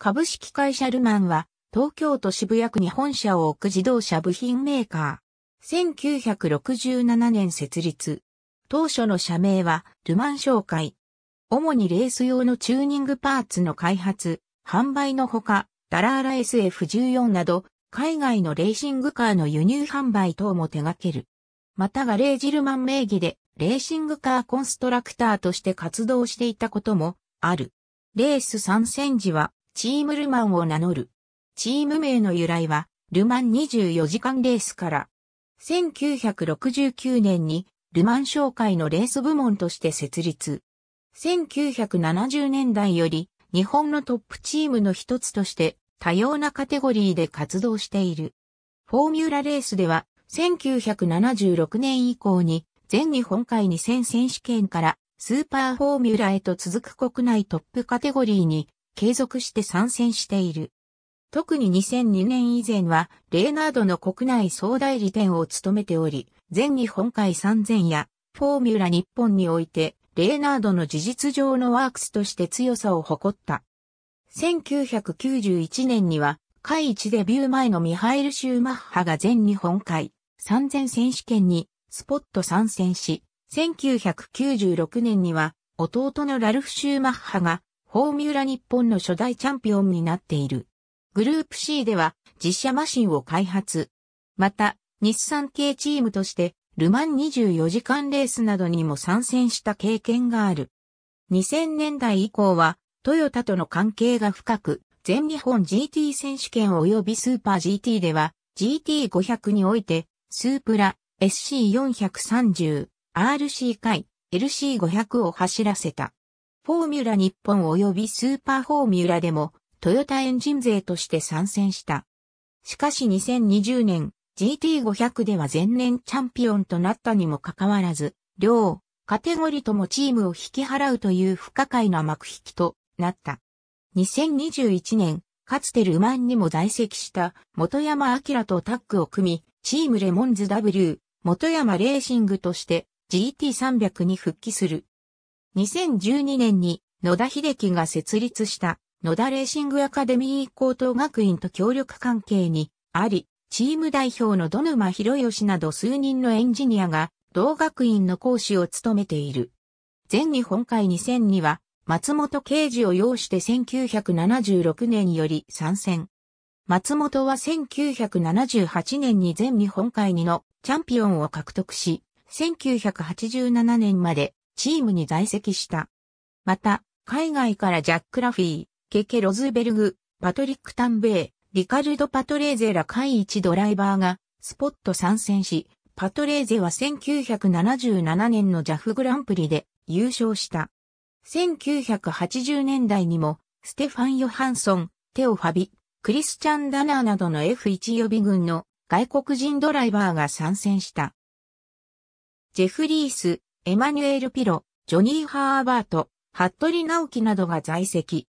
株式会社ルマンは、東京都渋谷区に本社を置く自動車部品メーカー。1967年設立。当初の社名は、ルマン商会。主にレース用のチューニングパーツの開発、販売のほか、ダラーラ SF14 など、海外のレーシングカーの輸入販売等も手掛ける。またガレージルマン名義で、レーシングカーコンストラクターとして活動していたことも、ある。レース参戦時は、チームルマンを名乗る。チーム名の由来は、ルマン24時間レースから、1969年にルマン商会のレース部門として設立。1970年代より日本のトップチームの一つとして多様なカテゴリーで活動している。フォーミュラレースでは1976年以降に全日本海2000選手権からスーパーフォーミュラへと続く国内トップカテゴリーに継続して参戦している。特に2002年以前は、レーナードの国内総代理店を務めており、全日本海3000や、フォーミュラ日本において、レーナードの事実上のワークスとして強さを誇った。1991年には、海一デビュー前のミハイル・シューマッハが全日本海3000選手権にスポット参戦し、1996年には弟のラルフ・シューマッハがフォーミュラ日本の初代チャンピオンになっている。グループ C では実写マシンを開発。また、日産系チームとして、ルマン24時間レースなどにも参戦した経験がある。2000年代以降は、トヨタとの関係が深く、全日本 GT 選手権及びスーパー GT では、GT500 において、スープラ、SC430、RC 回、LC500 を走らせた。フォーミュラ日本及びスーパーフォーミュラでも、トヨタエンジン勢として参戦した。しかし2020年、GT500 では前年チャンピオンとなったにもかかわらず、両カテゴリともチームを引き払うという不可解な幕引きとなった。2021年、かつてルマンにも在籍した元山明とタッグを組み、チームレモンズ W、元山レーシングとして GT300 に復帰する。2012年に野田秀樹が設立した野田レーシングアカデミー高等学院と協力関係にあり、チーム代表の土沼博義など数人のエンジニアが同学院の講師を務めている。全日本会2000には松本刑事を要して1976年より参戦。松本は1978年に全日本会2のチャンピオンを獲得し、1987年までチームに在籍した。また、海外からジャック・ラフィー、ケケ・ロズベルグ、パトリック・タンベイ、リカルド・パトレーゼら海一ドライバーがスポット参戦し、パトレーゼは1977年のジャフグランプリで優勝した。1980年代にも、ステファン・ヨハンソン、テオ・ファビ、クリスチャン・ダナーなどの F1 予備軍の外国人ドライバーが参戦した。ジェフリース、エマニュエル・ピロ、ジョニー・ハーバート、服部直樹などが在籍。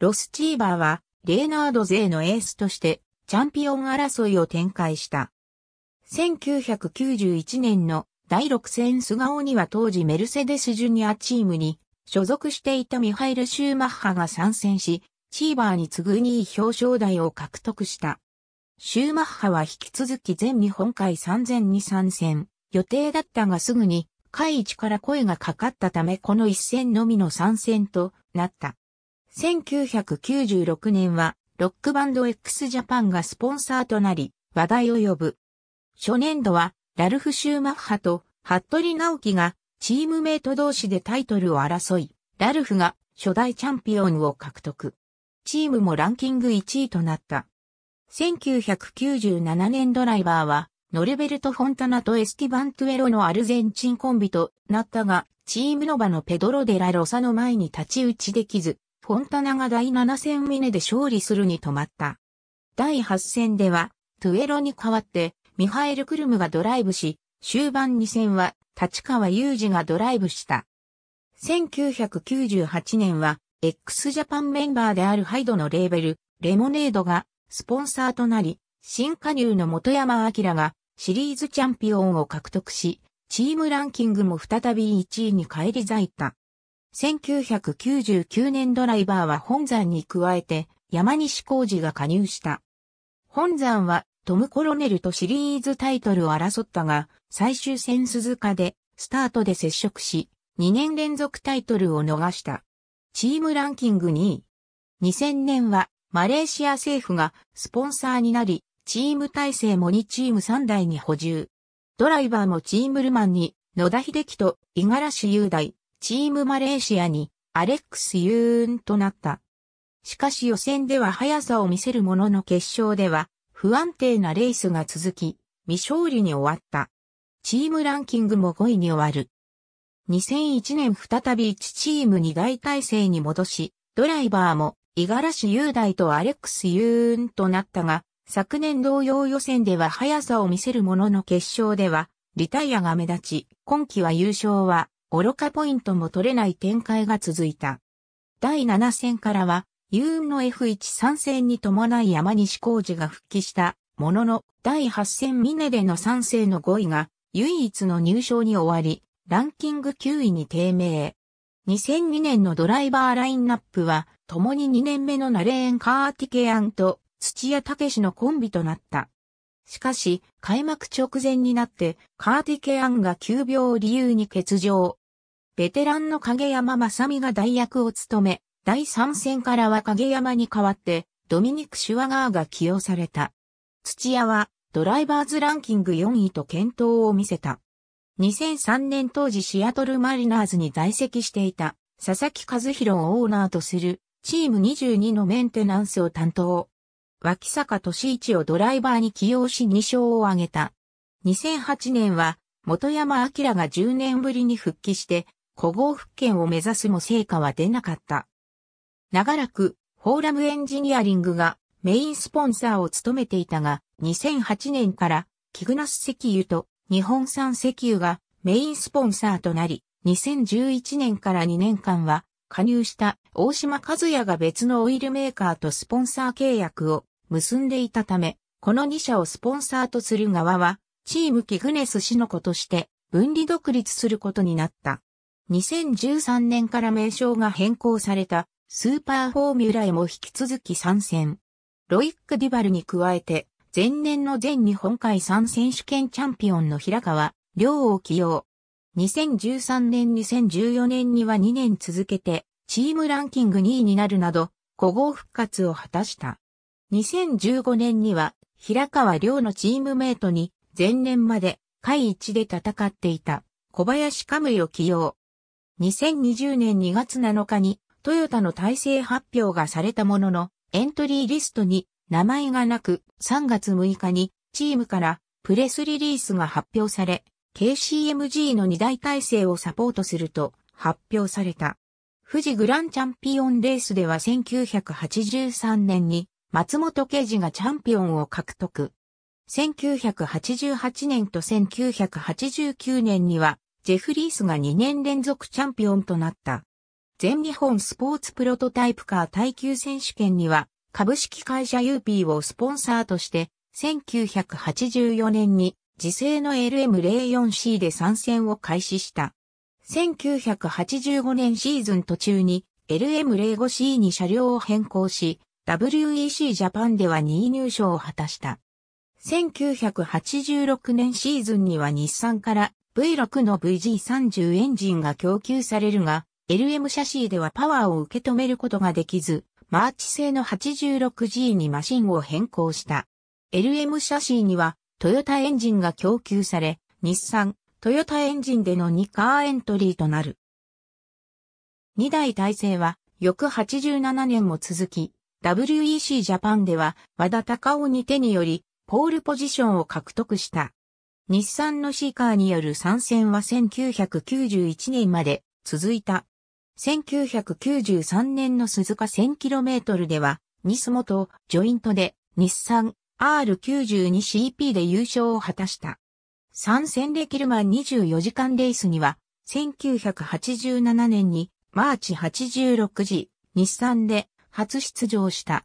ロス・チーバーは、レーナード勢のエースとして、チャンピオン争いを展開した。1991年の第6戦菅生には当時メルセデスジュニアチームに所属していたミハイル・シューマッハが参戦し、チーバーに次ぐ2位表彰台を獲得した。シューマッハは引き続き全日本海3000に参戦予定だったがすぐに会一から声がかかったためこの一戦のみの参戦となった。1996年はロックバンド x ジャパンがスポンサーとなり話題を呼ぶ。初年度はラルフ・シューマッハと服部直樹がチームメイト同士でタイトルを争い、ラルフが初代チャンピオンを獲得。チームもランキング1位となった。1997年ドライバーはノルベルト・フォンタナとエスティバン・トゥエロのアルゼンチンコンビとなったが、チームノバのペドロ・デラ・ロサの前に立ち打ちできず、フォンタナが第7戦峰で勝利するに止まった。第8戦では、トゥエロに代わって、ミハエル・クルムがドライブし、終盤2戦は、立川雄二がドライブした。1998年は、x ジャパンメンバーであるハイドのレーベル、レモネードが、スポンサーとなり、新加入の元山明がシリーズチャンピオンを獲得し、チームランキングも再び1位に返り咲いた。1999年ドライバーは本山に加えて山西浩二が加入した。本山はトム・コロネルとシリーズタイトルを争ったが、最終戦鈴鹿でスタートで接触し、2年連続タイトルを逃した。チームランキング2位。2000年はマレーシア政府がスポンサーになり、チーム体制も2チーム3台に補充。ドライバーもチームルマンに、野田秀樹と五十嵐雄大、チームマレーシアに、アレックス・ユーンとなった。しかし予選では速さを見せるものの決勝では、不安定なレースが続き、未勝利に終わった。チームランキングも5位に終わる。2001年再び1チーム2大体制に戻し、ドライバーも五十嵐雄大とアレックス・ユーンとなったが、昨年同様予選では速さを見せるものの決勝では、リタイアが目立ち、今季は優勝は、愚かポイントも取れない展開が続いた。第7戦からは、ユーンの F1 参戦に伴い山西浩二が復帰した、ものの、第8戦ミネでの参戦の5位が、唯一の入賞に終わり、ランキング9位に低迷。2002年のドライバーラインナップは、共に2年目のナレーン・カーティケアンと、土屋武史のコンビとなった。しかし、開幕直前になって、カーティケアンが急病を理由に欠場。ベテランの影山正美が代役を務め、第3戦からは影山に代わって、ドミニク・シュワガーが起用された。土屋は、ドライバーズランキング4位と健闘を見せた。2003年当時シアトルマリナーズに在籍していた佐々木和弘をオーナーとするチーム22のメンテナンスを担当。脇坂俊一をドライバーに起用し2勝を挙げた。2008年は、元山明が10年ぶりに復帰して、古豪復権を目指すも成果は出なかった。長らく、フォーラムエンジニアリングがメインスポンサーを務めていたが、2008年から、キグナス石油と日本産石油がメインスポンサーとなり、2011年から2年間は、加入した大島和也が別のオイルメーカーとスポンサー契約を結んでいたため、この2社をスポンサーとする側は、チームキグネス氏の子として分離独立することになった。2013年から名称が変更されたスーパーフォーミュラへも引き続き参戦。ロイック・ディバルに加えて、前年の全日本海3選手権チャンピオンの平川、両を起用。2013年2014年には2年続けて、チームランキング2位になるなど、古豪復活を果たした。2015年には平川亮のチームメイトに前年まで会一で戦っていた小林ムイを起用。2020年2月7日にトヨタの体制発表がされたもののエントリーリストに名前がなく3月6日にチームからプレスリリースが発表され KCMG の2大体制をサポートすると発表された。富士グランチャンピオンレースでは1983年に松本刑事がチャンピオンを獲得。1988年と1989年には、ジェフリースが2年連続チャンピオンとなった。全日本スポーツプロトタイプカー耐久選手権には、株式会社 UP をスポンサーとして、1984年に自制の LM04C で参戦を開始した。1985年シーズン途中に LM05C に車両を変更し、WEC ジャパンでは2位入賞を果たした。1986年シーズンには日産から V6 の VG30 エンジンが供給されるが、LM シャシーではパワーを受け止めることができず、マーチ製の 86G にマシンを変更した。LM シャシーにはトヨタエンジンが供給され、日産、トヨタエンジンでの2カーエントリーとなる。2台体制は翌87年も続き、WEC ジャパンでは和田隆夫に手によりポールポジションを獲得した。日産のシーカーによる参戦は1991年まで続いた。1993年の鈴鹿 1000km では、ニスモとジョイントで日産 R92CP で優勝を果たした。参戦できるマ24時間レースには、1987年にマーチ86時、日産で初出場した。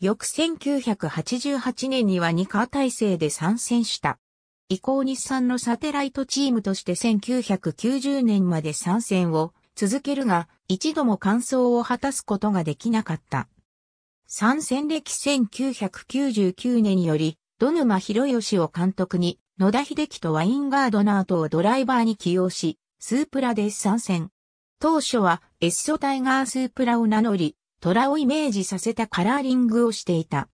翌1988年には2カー体制で参戦した。以降日産のサテライトチームとして1990年まで参戦を続けるが、一度も完走を果たすことができなかった。参戦歴1999年より、ドヌマ・ヒロヨシを監督に、野田秀樹とワインガードナートをドライバーに起用し、スープラで参戦。当初はエッソタイガースープラを名乗り、虎をイメージさせたカラーリングをしていた。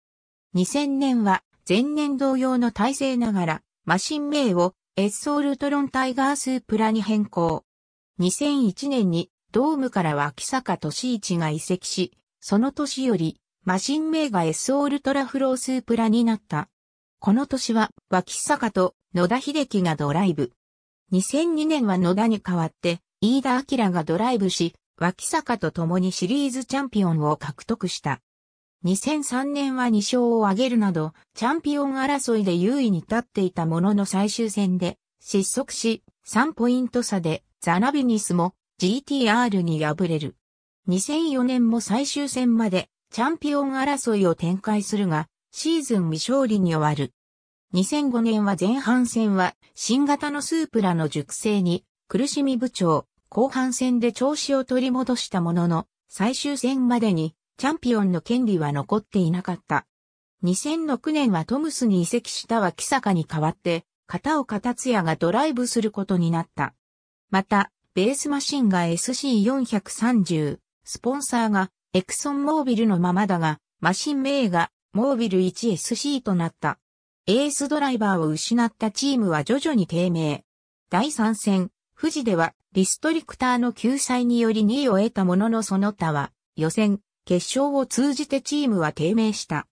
2000年は前年同様の体制ながら、マシン名をエッソールトロンタイガースープラに変更。2001年にドームからは坂俊一が移籍し、その年よりマシン名が S オールトラフロースープラになった。この年は脇坂と野田秀樹がドライブ。2002年は野田に代わって飯田明がドライブし、脇坂と共にシリーズチャンピオンを獲得した。2003年は2勝を挙げるなど、チャンピオン争いで優位に立っていたものの最終戦で失速し、3ポイント差でザナビニスも GTR に敗れる。2004年も最終戦までチャンピオン争いを展開するが、シーズン未勝利に終わる。2005年は前半戦は新型のスープラの熟成に苦しみ部長、後半戦で調子を取り戻したものの、最終戦までにチャンピオンの権利は残っていなかった。2006年はトムスに移籍した脇坂に代わって、片岡達也がドライブすることになった。また、ベースマシンが SC430、スポンサーがエクソンモービルのままだが、マシン名がモービル 1SC となった。エースドライバーを失ったチームは徐々に低迷。第3戦、富士ではリストリクターの救済により2位を得たもののその他は予選、決勝を通じてチームは低迷した。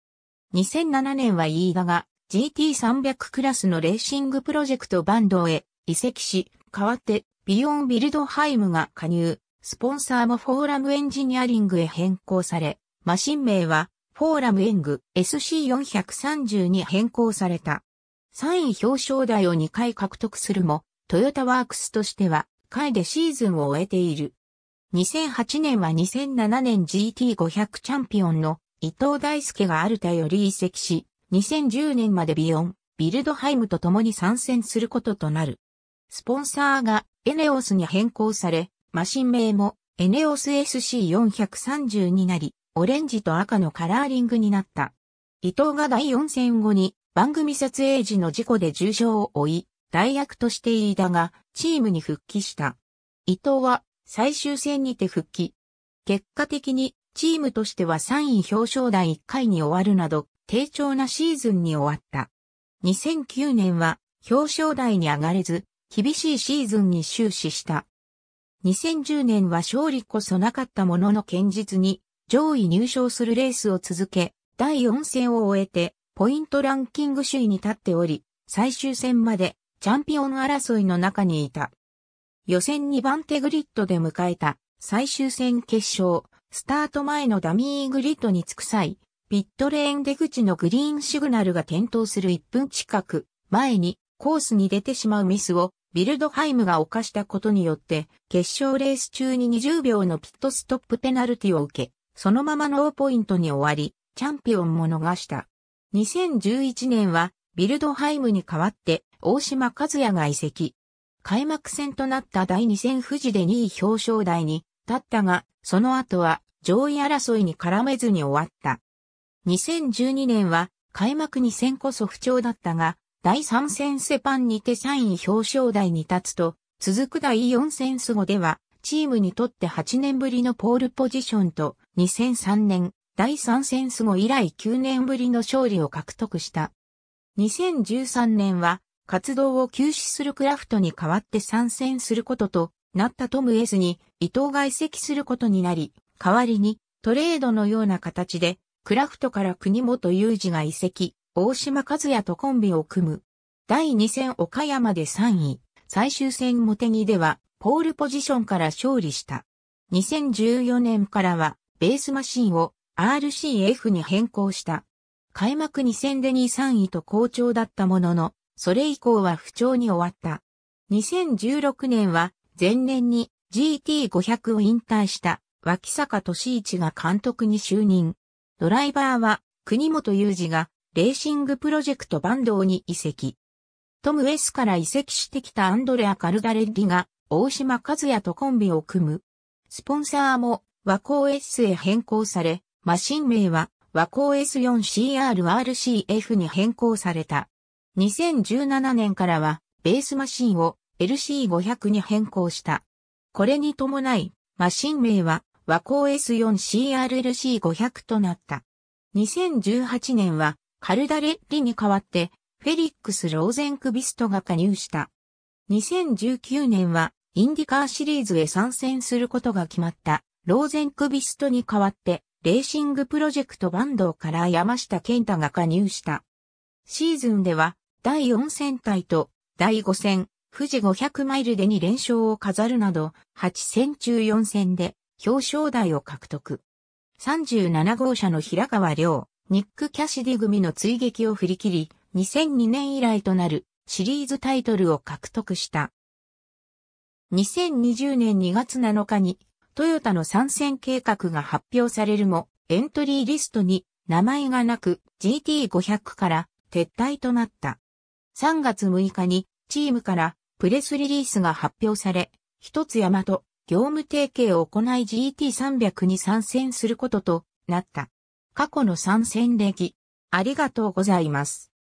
2007年は飯田が GT300 クラスのレーシングプロジェクトバンドへ移籍し、代わってビヨンビルドハイムが加入、スポンサーもフォーラムエンジニアリングへ変更され、マシン名はフォーラムエング SC430 に変更された。3位表彰台を2回獲得するも、トヨタワークスとしては、下位でシーズンを終えている。2008年は2007年 GT500 チャンピオンの伊藤大輔がアルタより移籍し、2010年までビヨン、ビルドハイムと共に参戦することとなる。スポンサーがエネオスに変更され、マシン名もエネオス SC430 になり、オレンジと赤のカラーリングになった。伊藤が第4戦後に番組撮影時の事故で重傷を負い、代役として飯田がチームに復帰した。伊藤は最終戦にて復帰。結果的にチームとしては3位表彰台1回に終わるなど、低調なシーズンに終わった。2009年は表彰台に上がれず、厳しいシーズンに終始した。2010年は勝利こそなかったものの堅実に上位入賞するレースを続け、第4戦を終えて、ポイントランキング首位に立っており、最終戦までチャンピオン争いの中にいた。予選2番手グリッドで迎えた最終戦決勝、スタート前のダミーグリッドに着く際、ピットレーン出口のグリーンシグナルが点灯する1分近く前にコースに出てしまうミスをビルドハイムが犯したことによって決勝レース中に20秒のピットストップペナルティを受け、そのままノーポイントに終わり、チャンピオンも逃した。2011年はビルドハイムに代わって大島和也が移籍。開幕戦となった第2戦富士で2位表彰台に立ったが、その後は上位争いに絡めずに終わった。2012年は開幕2戦こそ不調だったが、第3戦セパンにて3位表彰台に立つと、続く第4戦スゴでは、チームにとって8年ぶりのポールポジションと、2003年、第3戦スゴ以来9年ぶりの勝利を獲得した。2013年は活動を休止するクラフトに代わって参戦することとなったトム S に伊藤が移籍することになり、代わりにトレードのような形でクラフトから国本裕二が移籍、大島和也とコンビを組む。第2戦岡山で3位、最終戦モテギではポールポジションから勝利した。2014年からはベースマシンを RCF に変更した。開幕2戦で2、3位と好調だったものの、それ以降は不調に終わった。2016年は前年に GT500 を引退した脇坂俊一が監督に就任。ドライバーは国本裕二がレーシングプロジェクトバンドに移籍。トム・ウェスから移籍してきたアンドレア・カルダレッリが大島和也とコンビを組む。スポンサーも和光 S へ変更され、マシン名は和光 S4CR-RCF に変更された。2017年からは、ベースマシンを LC500 に変更した。これに伴い、マシン名は和光 S4CRLC500 となった。2018年は、カルダレッリに代わって、フェリックス・ローゼンクビストが加入した。2019年は、インディカーシリーズへ参戦することが決まった、ローゼンクビストに代わって、レーシングプロジェクトバンドから山下健太が加入した。シーズンでは、第4戦隊と第5戦、富士500マイルで2連勝を飾るなど、8戦中4戦で表彰台を獲得。37号車の平川亮、ニック・キャシディ組の追撃を振り切り、2002年以来となるシリーズタイトルを獲得した。2020年2月7日にトヨタの参戦計画が発表されるも、エントリーリストに名前がなく GT500 から撤退となった。3月6日にチームからプレスリリースが発表され、一つ山と業務提携を行い GT300 に参戦することとなった。過去の参戦歴、ありがとうございます。